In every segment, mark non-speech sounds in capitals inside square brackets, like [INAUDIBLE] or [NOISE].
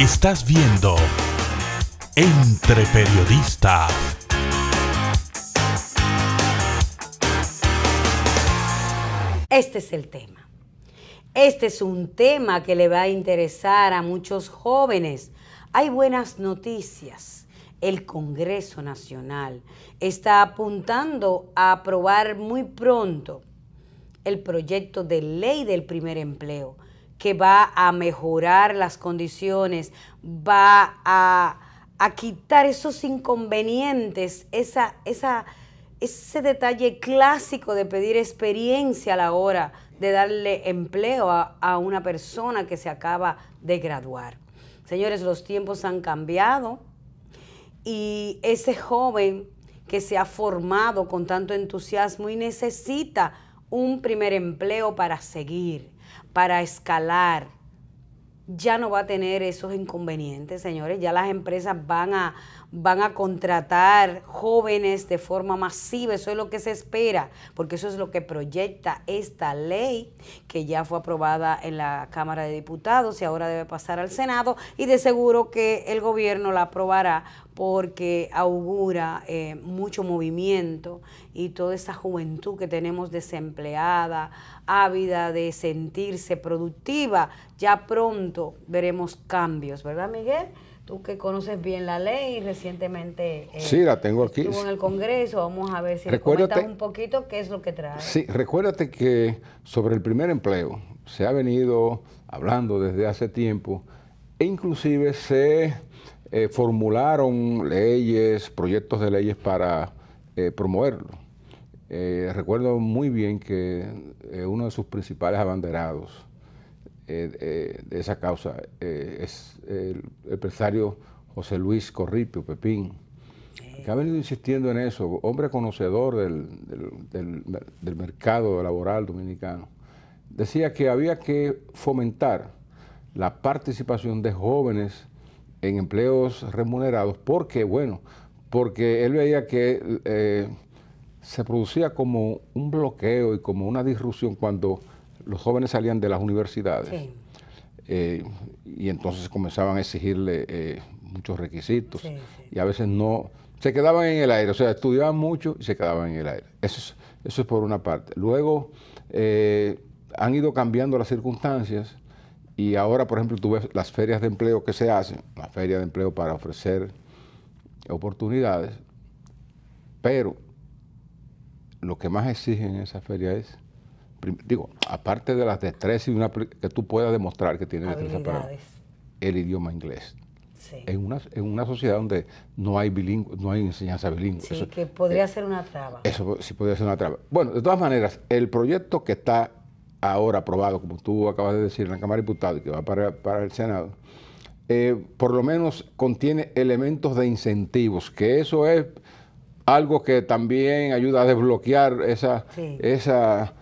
Estás viendo Entre Periodistas. Este es el tema. Este es un tema que le va a interesar a muchos jóvenes. Hay buenas noticias. El Congreso Nacional está apuntando a aprobar muy pronto el proyecto de ley del primer empleo que va a mejorar las condiciones, va a, quitar esos inconvenientes, esa, ese detalle clásico de pedir experiencia a la hora de darle empleo a, a una persona que se acaba de graduar. Señores, los tiempos han cambiado y ese joven que se ha formado con tanto entusiasmo y necesita un primer empleo para seguir para escalar, ya no va a tener esos inconvenientes, señores. Ya las empresas van a, van a contratar jóvenes de forma masiva. Eso es lo que se espera, porque eso es lo que proyecta esta ley que ya fue aprobada en la Cámara de Diputados y ahora debe pasar al Senado y de seguro que el gobierno la aprobará porque augura eh, mucho movimiento y toda esa juventud que tenemos desempleada, ávida de sentirse productiva, ya pronto veremos cambios, ¿verdad Miguel? Tú que conoces bien la ley recientemente eh, la tengo aquí. estuvo en el Congreso, vamos a ver si comentas un poquito qué es lo que trae. Sí, recuérdate que sobre el primer empleo se ha venido hablando desde hace tiempo e inclusive se eh, formularon leyes, proyectos de leyes para eh, promoverlo. Eh, recuerdo muy bien que uno de sus principales abanderados de esa causa es el empresario José Luis Corripio Pepín, que ha venido insistiendo en eso, hombre conocedor del, del mercado laboral dominicano. Decía que había que fomentar la participación de jóvenes en empleos remunerados. porque, Bueno, porque él veía que eh, se producía como un bloqueo y como una disrupción cuando los jóvenes salían de las universidades. Eh, y entonces comenzaban a exigirle eh, muchos requisitos y a veces no, se quedaban en el aire, o sea, estudiaban mucho y se quedaban en el aire. Eso es, eso es por una parte. Luego, han ido cambiando las circunstancias y ahora, por ejemplo, tú ves las ferias de empleo que se hacen, la feria de empleo para ofrecer oportunidades, pero lo que más exigen en esa feria es, digo, aparte de las destrezas y una, que tú puedas demostrar que tienes destreza para el idioma inglés. En, una, sociedad donde no hay bilingüe, no hay enseñanza bilingüe. Sí, que podría eh, ser una traba. Eso sí podría ser una traba. Bueno, de todas maneras, el proyecto que está ahora aprobado, como tú acabas de decir, en la Cámara de Diputados y que va para, el Senado, eh, por lo menos contiene elementos de incentivos, que eso es algo que también ayuda a desbloquear esa, esa,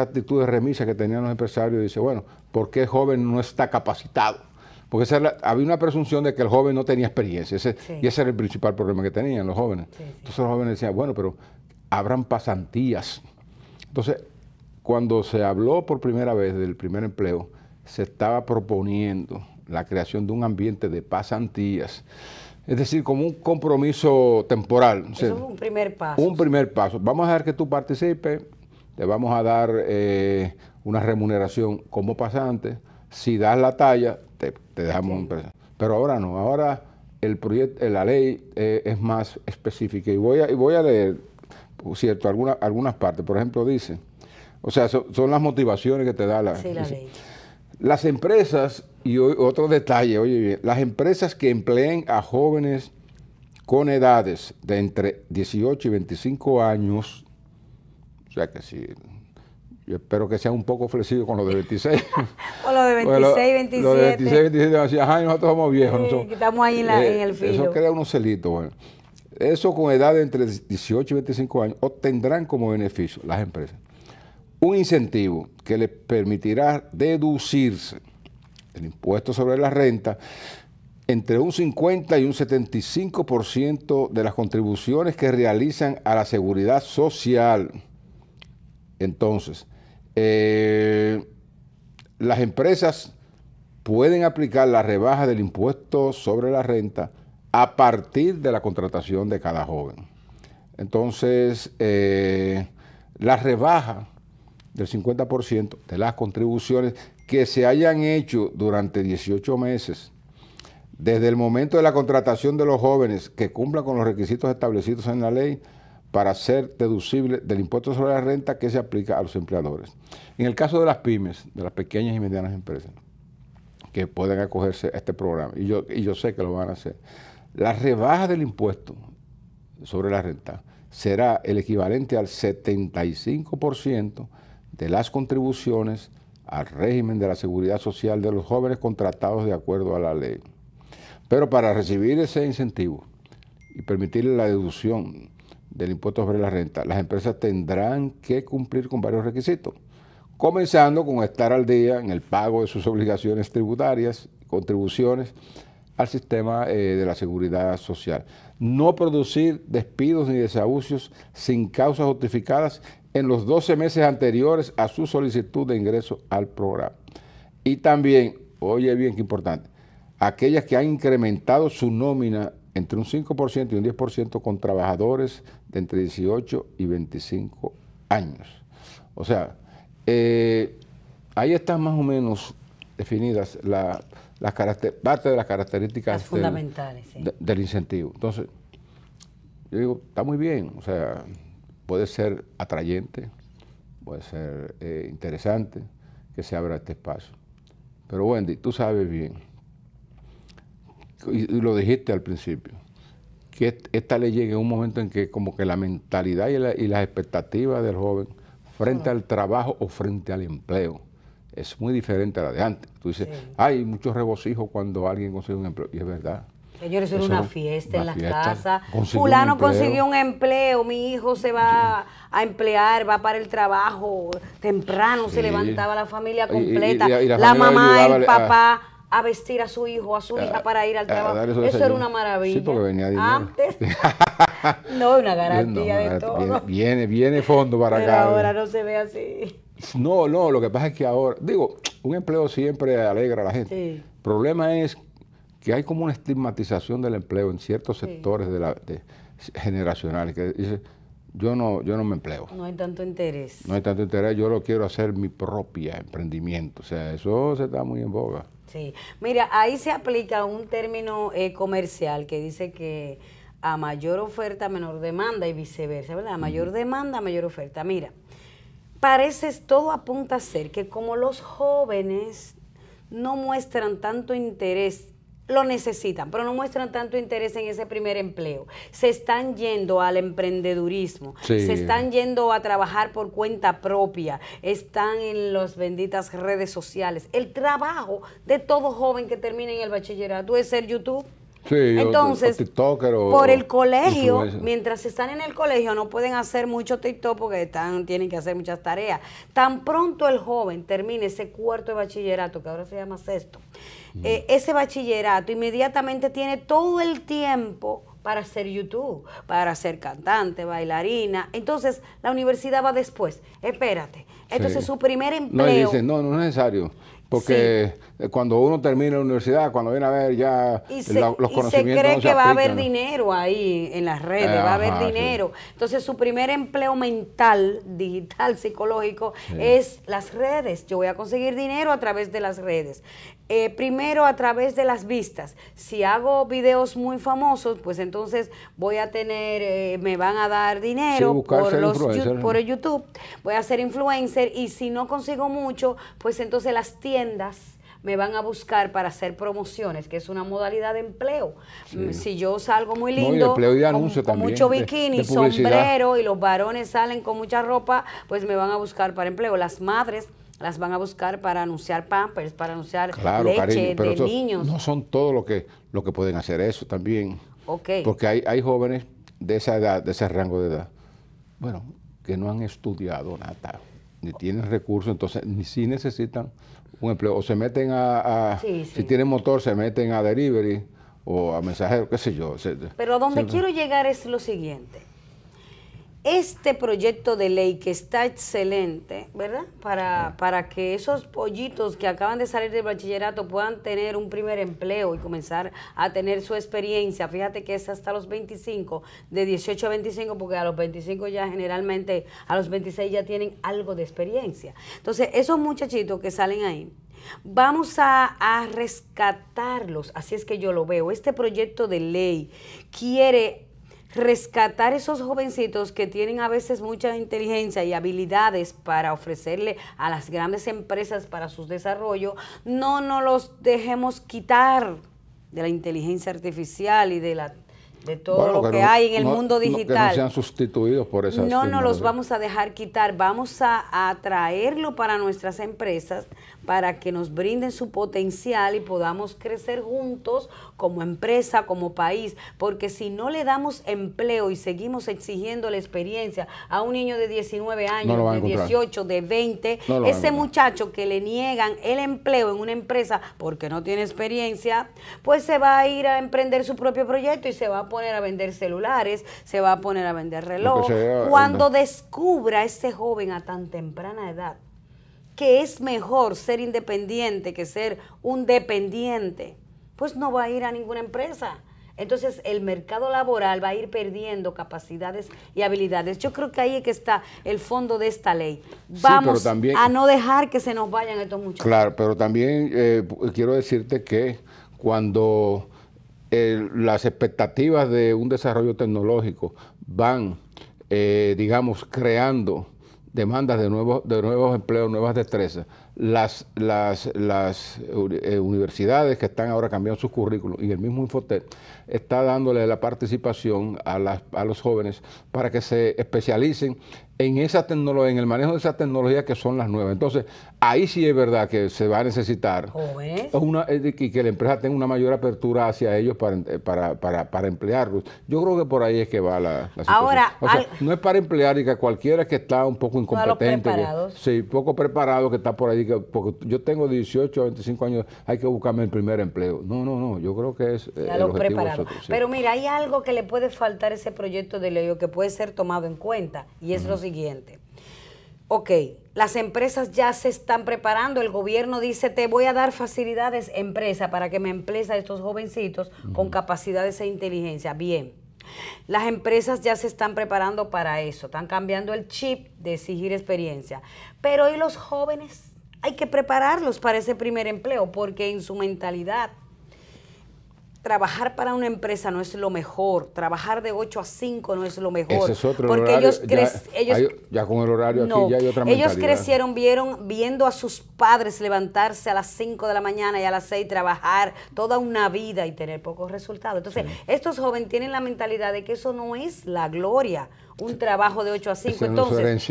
actitud de remisa que tenían los empresarios. Dice, bueno, ¿por qué el joven no está capacitado? Porque había una presunción de que el joven no tenía experiencia, y ese era el principal problema que tenían los jóvenes. Entonces los jóvenes decían, bueno, pero habrán pasantías. Entonces, cuando se habló por primera vez del primer empleo, se estaba proponiendo la creación de un ambiente de pasantías, es decir, como un compromiso temporal. Eso es un primer paso. Un primer paso. Vamos a dejar que tú participes, te vamos a dar eh, una remuneración como pasante, si das la talla, te, dejamos empresa. Pero ahora no, ahora el proyecto, la ley eh, es más específica y voy a, voy a leer, cierto, algunas partes. Por ejemplo, dice o sea, son las motivaciones que te da la, sí, ley. Las empresas, y otro detalle, oye bien, las empresas que empleen a jóvenes con edades de entre 18 y 25 años, o sea que sí, yo espero que sea un poco ofrecido con los de 26. o los de 26, y 27. Los de 26, 27, ajá, nosotros somos viejos. estamos ahí en, la, eh, en, el filo. Eso crea unos celitos. Bueno. Eso con edades entre 18 y 25 años obtendrán como beneficio las empresas un incentivo que le permitirá deducirse el impuesto sobre la renta entre un 50 y un 75% de las contribuciones que realizan a la seguridad social. Entonces, eh, las empresas pueden aplicar la rebaja del impuesto sobre la renta a partir de la contratación de cada joven. Entonces, eh, la rebaja del 50% de las contribuciones que se hayan hecho durante 18 meses, desde el momento de la contratación de los jóvenes que cumplan con los requisitos establecidos en la ley para ser deducible del impuesto sobre la renta que se aplica a los empleadores. En el caso de las pymes, de las pequeñas y medianas empresas, que pueden acogerse a este programa, y yo, y yo sé que lo van a hacer, la rebaja del impuesto sobre la renta será el equivalente al 75% de las contribuciones al régimen de la seguridad social de los jóvenes contratados de acuerdo a la ley. Pero para recibir ese incentivo y permitir la deducción del impuesto sobre la renta, las empresas tendrán que cumplir con varios requisitos, comenzando con estar al día en el pago de sus obligaciones tributarias, contribuciones al sistema eh, de la seguridad social, no producir despidos ni desahucios sin causas justificadas en los 12 meses anteriores a su solicitud de ingreso al programa. Y también, oye bien qué importante, aquellas que han incrementado su nómina entre un 5% y un 10% con trabajadores de entre 18 y 25 años. O sea, eh, ahí están más o menos definidas las parte de las características fundamentales, del, del incentivo. Entonces, yo digo, está muy bien, o sea puede ser atrayente, puede ser eh, interesante que se abra este espacio. Pero Wendy, tú sabes bien, y, lo dijiste al principio, que esta ley llega en un momento en que como que la mentalidad y, las expectativas del joven frente al trabajo o frente al empleo es muy diferente a la de antes. Tú dices, hay muchos regocijos cuando alguien consigue un empleo, y es verdad. Señores, era una fiesta en las casas Fulano consiguió un empleo, mi hijo se va a emplear, va para el trabajo, temprano se levantaba la familia completa, la, mamá, el papá. A vestir a su hijo, a su eh, hija para ir al eh, trabajo. Eso, era una maravilla. Antes. [LAUGHS] no, una garantía de todo. Viene, viene, fondo para acá. ahora no se ve así. No, no, lo que pasa es que ahora, digo, un empleo siempre alegra a la gente. El problema es que hay como una estigmatización del empleo en ciertos sectores de la, generacionales que dice, yo no, yo no me empleo. No hay tanto interés. No hay tanto interés, yo lo quiero hacer mi propia emprendimiento. O sea, eso se está muy en boga. Sí, mira, ahí se aplica un término eh, comercial que dice que a mayor oferta, menor demanda y viceversa, ¿verdad? A mayor demanda, mayor oferta. Mira, parece, todo apunta a ser que como los jóvenes no muestran tanto interés lo necesitan, pero no muestran tanto interés en ese primer empleo. Se están yendo al emprendedurismo, se están yendo a trabajar por cuenta propia, están en las benditas redes sociales. El trabajo de todo joven que termina en el bachillerato es ser YouTube. Entonces, por el colegio, mientras están en el colegio, no pueden hacer mucho TikTok porque están, tienen que hacer muchas tareas. Tan pronto el joven termine ese cuarto de bachillerato, que ahora se llama sexto, mm. eh, ese bachillerato, inmediatamente tiene todo el tiempo para hacer YouTube, para ser cantante, bailarina. Entonces, la universidad va después. Espérate. Entonces, su primer empleo. No, no, no es necesario. Porque eh, cuando uno termina la universidad, cuando viene a ver ya los se, y se cree que va a haber dinero ahí en las redes, va a haber dinero. Entonces, su primer empleo mental, digital, psicológico, es las redes. Yo voy a conseguir dinero a través de las redes. Eh, primero a través de las vistas. Si hago videos muy famosos, pues entonces voy a tener, eh, me van a dar dinero por, por el YouTube, voy a ser influencer y si no consigo mucho, pues entonces las tiendas me van a buscar para hacer promociones, que es una modalidad de empleo. Mm, si yo salgo muy lindo, con, mucho bikini, sombrero y los varones salen con mucha ropa, pues me van a buscar para empleo. Las madres las van a buscar para anunciar pampers, para anunciar leche de niños. No son todos los que, lo que pueden hacer eso también. Okay. Porque hay, hay jóvenes de esa edad, de ese rango de edad, bueno, que no han estudiado nada, ni tienen recursos, entonces ni si necesitan un empleo, o se meten a, si tienen motor, se meten a delivery o a mensajero, qué sé yo. Pero a donde quiero llegar es lo siguiente este proyecto de ley que está excelente, ¿verdad? Para, que esos pollitos que acaban de salir del bachillerato puedan tener un primer empleo y comenzar a tener su experiencia. Fíjate que es hasta los 25, de 18 a 25, porque a los 25 ya generalmente, a los 26 ya tienen algo de experiencia. Entonces, esos muchachitos que salen ahí, Vamos a, rescatarlos, así es que yo lo veo. Este proyecto de ley quiere rescatar esos jovencitos que tienen a veces mucha inteligencia y habilidades para ofrecerle a las grandes empresas para su desarrollo, no nos los dejemos quitar de la inteligencia artificial y de la de todo lo que, hay en el mundo digital. No, que sustituidos por esas No, no los vamos a dejar quitar, vamos a atraerlo para nuestras empresas, para que nos brinden su potencial y podamos crecer juntos como empresa, como país, porque si no le damos empleo y seguimos exigiendo la experiencia a un niño de 19 años, de 18, de 20, ese muchacho que le niegan el empleo en una empresa porque no tiene experiencia, pues se va a ir a emprender su propio proyecto y se va a poner a vender celulares, se va a poner a vender reloj. Cuando descubra ese joven a tan temprana edad que es mejor ser independiente que ser un dependiente, pues no va a ir a ninguna empresa. Entonces el mercado laboral va a ir perdiendo capacidades y habilidades. Yo creo que ahí es que está el fondo de esta ley. Vamos a no dejar que se nos vayan estos muchachos. Claro, pero también eh, quiero decirte que cuando eh, las expectativas de un desarrollo tecnológico van, eh, digamos, creando demandas de nuevos, de nuevos empleos, nuevas destrezas las, las, eh, universidades que están ahora cambiando sus currículos y el mismo Infotec está dándole la participación a, los jóvenes para que se especialicen en esa tecnología, en el manejo de esa tecnología que son las nuevas. Entonces, ahí sí es verdad que se va a necesitar y eh, que la empresa tenga una mayor apertura hacia ellos eh, para, para, para, emplearlos. Yo creo que por ahí es que va la, situación. Ahora, no es para emplear y que cualquiera que está un poco incompetente, sí, poco preparado, que está por ahí porque yo tengo 18 a 25 años, hay que buscarme el primer empleo. No, no, no, yo creo que es... Eh, el objetivo Pero mira, hay algo que le puede faltar a ese proyecto de ley que puede ser tomado en cuenta, y es lo siguiente. Ok, las empresas ya se están preparando, el gobierno dice, te voy a dar facilidades, empresa, para que me emplees a estos jovencitos con capacidades e inteligencia. Bien. Las empresas ya se están preparando para eso, están cambiando el chip de exigir experiencia. Pero ¿y los jóvenes? hay que prepararlos para ese primer empleo, porque en su mentalidad trabajar para una empresa no es lo mejor, trabajar de 8 a 5 no es lo mejor. porque ellos, ya, con el horario aquí ya hay otra Ellos crecieron vieron viendo a sus padres levantarse a las 5 de la mañana y a las 6 trabajar toda una vida y tener pocos resultados. Entonces, estos jóvenes tienen la mentalidad de que eso no es la gloria, un trabajo de 8 a 5. Entonces,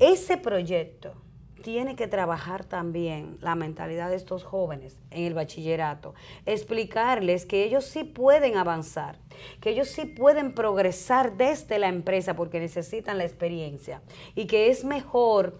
ese proyecto tiene que trabajar también la mentalidad de estos jóvenes en el bachillerato, explicarles que ellos sí pueden avanzar, que ellos sí pueden progresar desde la empresa porque necesitan la experiencia y que es mejor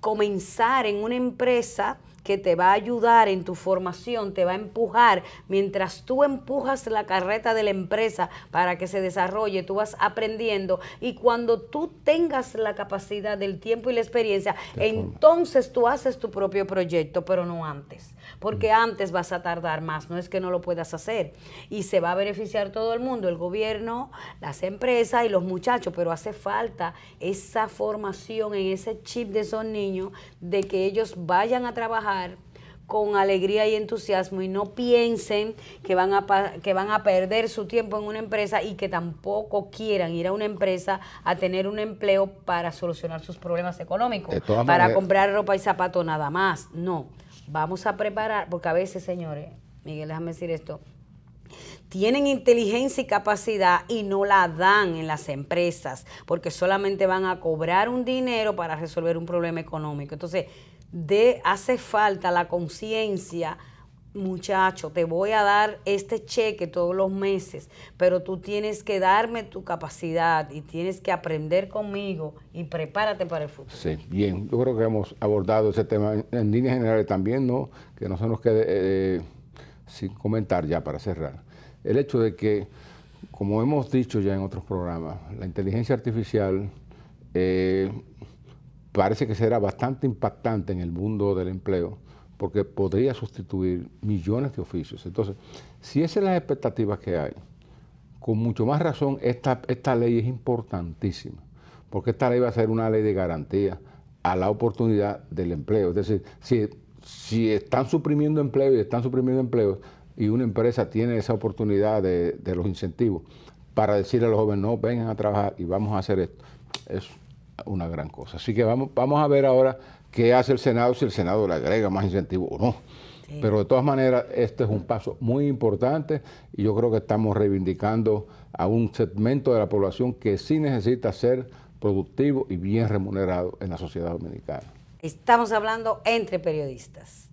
comenzar en una empresa que te va a ayudar en tu formación, te va a empujar. Mientras tú empujas la carreta de la empresa para que se desarrolle, tú vas aprendiendo y cuando tú tengas la capacidad del tiempo y la experiencia, entonces tú haces tu propio proyecto, pero no antes porque mm. antes vas a tardar más, no es que no lo puedas hacer. Y se va a beneficiar todo el mundo, el gobierno, las empresas y los muchachos, pero hace falta esa formación en ese chip de esos niños de que ellos vayan a trabajar con alegría y entusiasmo y no piensen que van, a, que van a perder su tiempo en una empresa y que tampoco quieran ir a una empresa a tener un empleo para solucionar sus problemas económicos, para comprar ropa y zapatos nada más. No. Vamos a preparar, porque a veces, señores, Miguel, déjame decir esto, tienen inteligencia y capacidad y no la dan en las empresas, porque solamente van a cobrar un dinero para resolver un problema económico. Entonces, de, hace falta la conciencia muchacho, te voy a dar este cheque todos los meses, pero tú tienes que darme tu capacidad y tienes que aprender conmigo y prepárate para el futuro. Sí, bien, yo creo que hemos abordado ese tema en, líneas generales también, ¿no? Que no se nos quede eh, sin comentar ya para cerrar. El hecho de que, como hemos dicho ya en otros programas, la inteligencia artificial eh, parece que será bastante impactante en el mundo del empleo porque podría sustituir millones de oficios. Entonces, si esas son las expectativas que hay, con mucho más razón esta, esta ley es importantísima, porque esta ley va a ser una ley de garantía a la oportunidad del empleo. Es decir, si, si están suprimiendo empleo y están suprimiendo empleos, y una empresa tiene esa oportunidad de, los incentivos para decirle a los jóvenes, no, vengan a trabajar y vamos a hacer esto, es una gran cosa. Así que vamos, vamos a ver ahora qué hace el Senado si el Senado le agrega más incentivos o no. Pero de todas maneras, este es un paso muy importante y yo creo que estamos reivindicando a un segmento de la población que sí necesita ser productivo y bien remunerado en la sociedad dominicana. Estamos hablando entre periodistas.